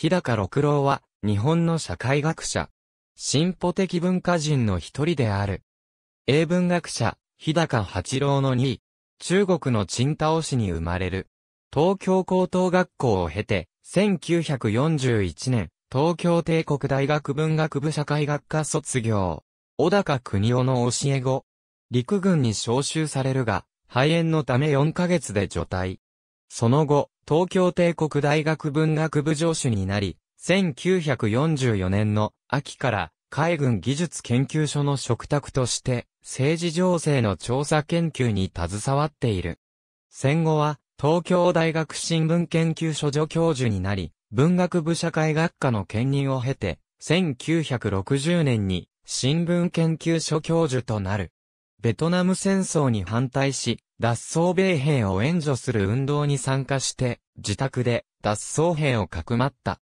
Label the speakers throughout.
Speaker 1: 日高六郎は、日本の社会学者、進歩的文化人の一人である。英文学者、日高八郎の2位、中国のチン市に生まれる。東京高等学校を経て、1941年、東京帝国大学文学部社会学科卒業。小高国夫の教え子。陸軍に召集されるが、肺炎のため4ヶ月で除隊。その後、東京帝国大学文学部上手になり、1944年の秋から海軍技術研究所の嘱託として政治情勢の調査研究に携わっている。戦後は東京大学新聞研究所助教授になり、文学部社会学科の兼任を経て、1960年に新聞研究所教授となる。ベトナム戦争に反対し、脱走米兵を援助する運動に参加して、自宅で脱走兵をかくまった。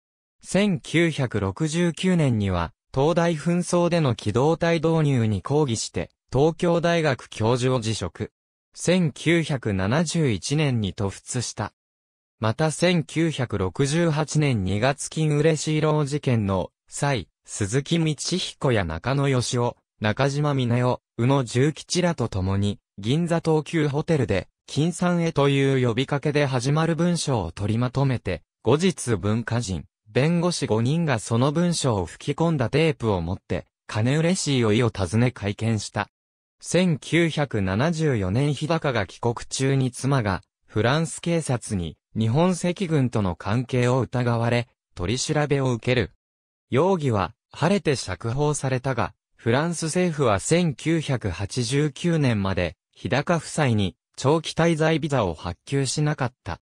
Speaker 1: 1969年には、東大紛争での機動隊導入に抗議して、東京大学教授を辞職。1971年に突出した。また1968年2月金嬉しい老事件の際、鈴木道彦や中野義雄、中島峰夫、宇野重吉らと共に、銀座東急ホテルで、金さんへという呼びかけで始まる文章を取りまとめて、後日文化人、弁護士5人がその文章を吹き込んだテープを持って、金嬉しいおいを尋ね会見した。1974年日高が帰国中に妻が、フランス警察に、日本赤軍との関係を疑われ、取り調べを受ける。容疑は、晴れて釈放されたが、フランス政府は1989年まで、日高夫妻に長期滞在ビザを発給しなかった。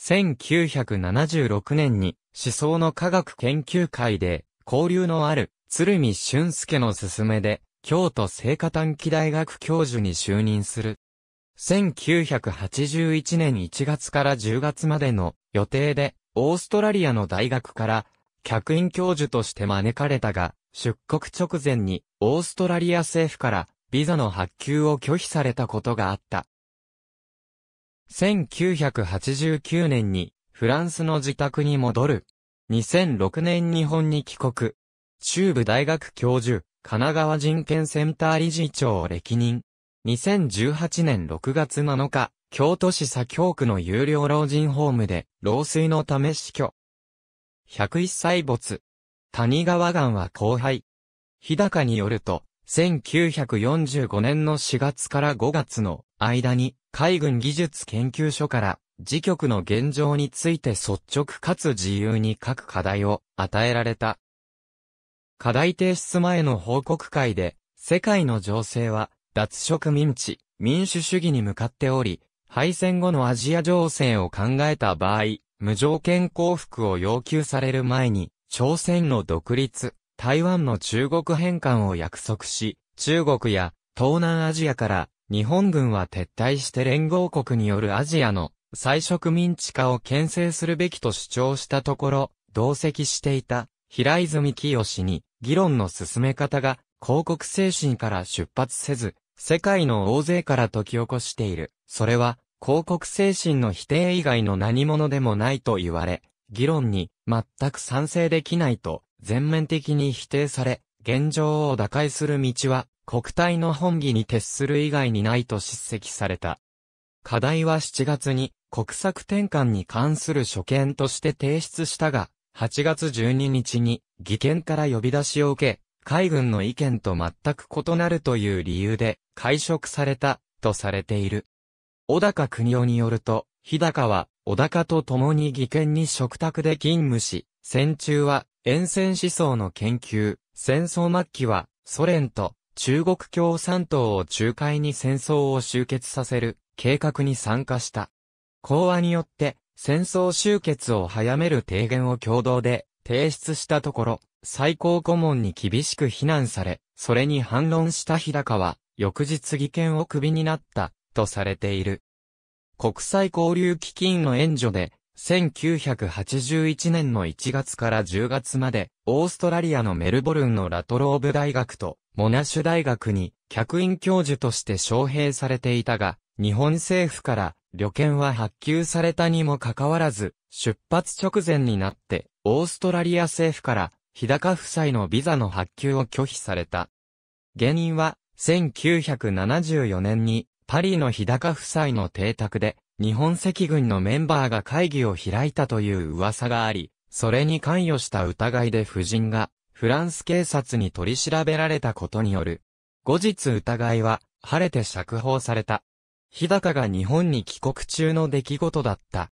Speaker 1: 1976年に思想の科学研究会で交流のある鶴見俊介の勧めで京都聖火短期大学教授に就任する。1981年1月から10月までの予定でオーストラリアの大学から客員教授として招かれたが出国直前にオーストラリア政府からビザの発給を拒否されたことがあった。1989年にフランスの自宅に戻る。2006年日本に帰国。中部大学教授、神奈川人権センター理事長を歴任。2018年6月7日、京都市左京区の有料老人ホームで、老衰のため死去。101歳没。谷川岸は後輩。日高によると、1945年の4月から5月の間に海軍技術研究所から自局の現状について率直かつ自由に各課題を与えられた。課題提出前の報告会で世界の情勢は脱植民地、民主主義に向かっており、敗戦後のアジア情勢を考えた場合、無条件降伏を要求される前に、朝鮮の独立、台湾の中国返還を約束し、中国や東南アジアから日本軍は撤退して連合国によるアジアの再植民地化を牽制するべきと主張したところ、同席していた平泉清に議論の進め方が広告精神から出発せず、世界の大勢から解き起こしている。それは広告精神の否定以外の何者でもないと言われ、議論に全く賛成できないと全面的に否定され、現状を打開する道は国体の本義に徹する以外にないと叱責された。課題は7月に国策転換に関する所見として提出したが、8月12日に議権から呼び出しを受け、海軍の意見と全く異なるという理由で解職されたとされている。小高国夫によると、日高は小高と共に議権に食卓で勤務し、戦中は沿線思想の研究、戦争末期は、ソ連と中国共産党を仲介に戦争を終結させる計画に参加した。講和によって、戦争終結を早める提言を共同で提出したところ、最高顧問に厳しく非難され、それに反論した日高は、翌日議権をクビになった、とされている。国際交流基金の援助で、1981年の1月から10月まで、オーストラリアのメルボルンのラトローブ大学とモナッシュ大学に客員教授として招聘されていたが、日本政府から旅券は発給されたにもかかわらず、出発直前になって、オーストラリア政府から日高夫妻のビザの発給を拒否された。原因は、1974年にパリの日高夫妻の邸宅で日本赤軍のメンバーが会議を開いたという噂があり、それに関与した疑いで夫人が、フランス警察に取り調べられたことによる。後日疑いは、晴れて釈放された。日高が日本に帰国中の出来事だった。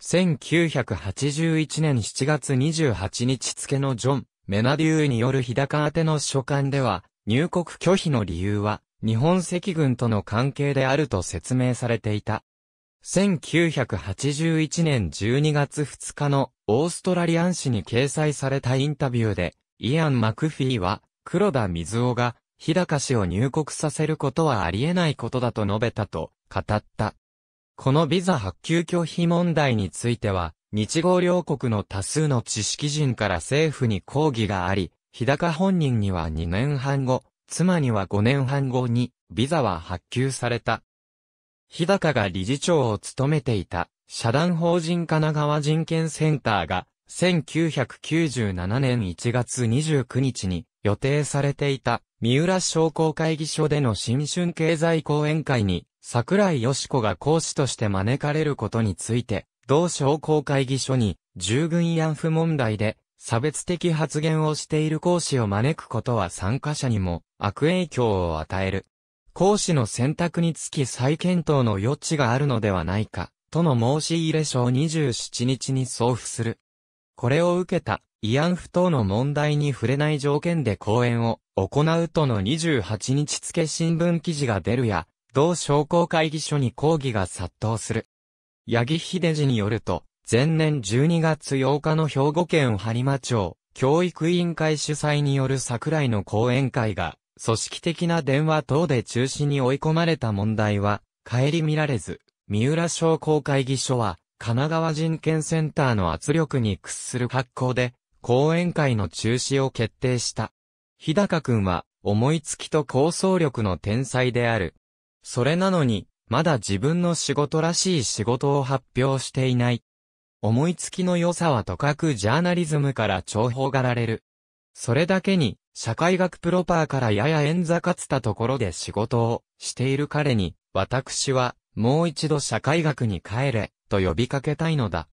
Speaker 1: 1981年7月28日付のジョン・メナデューによる日高宛ての書簡では、入国拒否の理由は、日本赤軍との関係であると説明されていた。1981年12月2日のオーストラリアン誌に掲載されたインタビューで、イアン・マクフィーは、黒田水夫が、日高氏を入国させることはありえないことだと述べたと、語った。このビザ発給拒否問題については、日豪両国の多数の知識人から政府に抗議があり、日高本人には2年半後、妻には5年半後に、ビザは発給された。日高が理事長を務めていた、社団法人神奈川人権センターが、1997年1月29日に予定されていた、三浦商工会議所での新春経済講演会に、桜井よし子が講師として招かれることについて、同商工会議所に、従軍慰安婦問題で、差別的発言をしている講師を招くことは参加者にも悪影響を与える。講師の選択につき再検討の余地があるのではないか、との申し入れ書を27日に送付する。これを受けた、慰安婦等の問題に触れない条件で講演を行うとの28日付新聞記事が出るや、同商工会議所に抗議が殺到する。八木秀次によると、前年12月8日の兵庫県播磨町、教育委員会主催による桜井の講演会が、組織的な電話等で中止に追い込まれた問題は、顧みられず、三浦商工会議所は、神奈川人権センターの圧力に屈する発行で、講演会の中止を決定した。日高くんは、思いつきと構想力の天才である。それなのに、まだ自分の仕事らしい仕事を発表していない。思いつきの良さはとかくジャーナリズムから重宝がられる。それだけに、社会学プロパーからやや遠ざかつたところで仕事をしている彼に、私は、もう一度社会学に帰れ、と呼びかけたいのだ。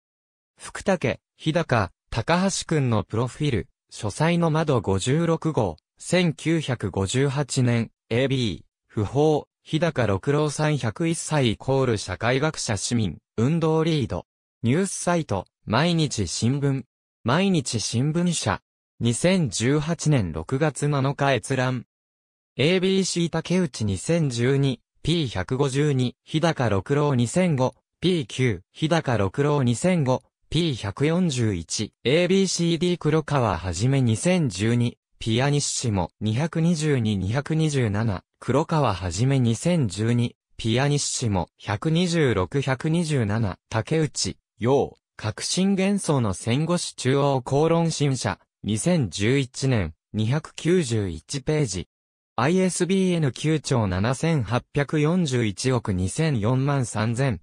Speaker 1: 福竹、日高、高橋くんのプロフィール、書斎の窓56号、1958年、AB、不法、日高六郎さん101歳イコール社会学者市民、運動リード。ニュースサイト、毎日新聞。毎日新聞社。2018年6月7日閲覧。ABC 竹内2012、P152、日高六郎2005、P9、日高六郎2005、P141、ABCD 黒川はじめ2012、ピアニッシモ222-227、黒川はじめ2012、ピアニッシモ126-127、竹内、陽、革新幻想の戦後史中央公論新社、2011年、291ページ。ISBN 9兆7841億2004万3000。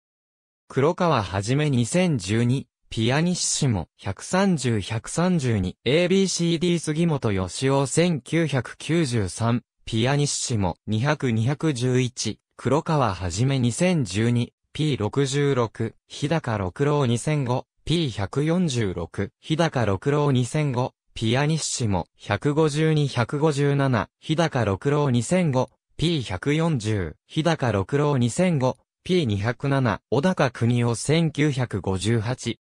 Speaker 1: 黒川はじめ2012、ピアニッシモ130-132、ABCD 杉本義雄1993、ピアニッシモ200-211、黒川はじめ2012、P66、日高六郎2005、P146、日高六郎2005、ピアニッシモ、152-157、日高六郎2005、P140、日高六郎2005、P207、小高国夫1958。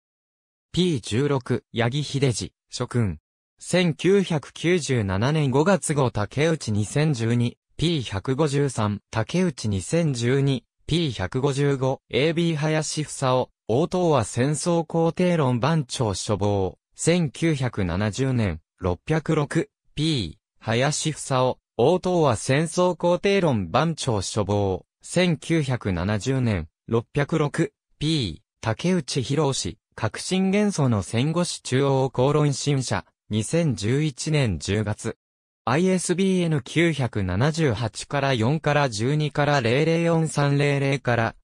Speaker 1: P16、八木秀治、諸君。1997年5月号竹内2012、P153、竹内2012、P155、AB 林房夫、応答は戦争肯定論番長処方。1970年、606P、林房夫、応答は戦争肯定論番長処方、1970年、606P、竹内博士、革新元素の戦後史中央公論新社、2011年10月。ISBN 978から4から12から004300から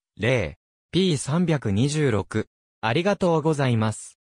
Speaker 1: 0P326。ありがとうございます。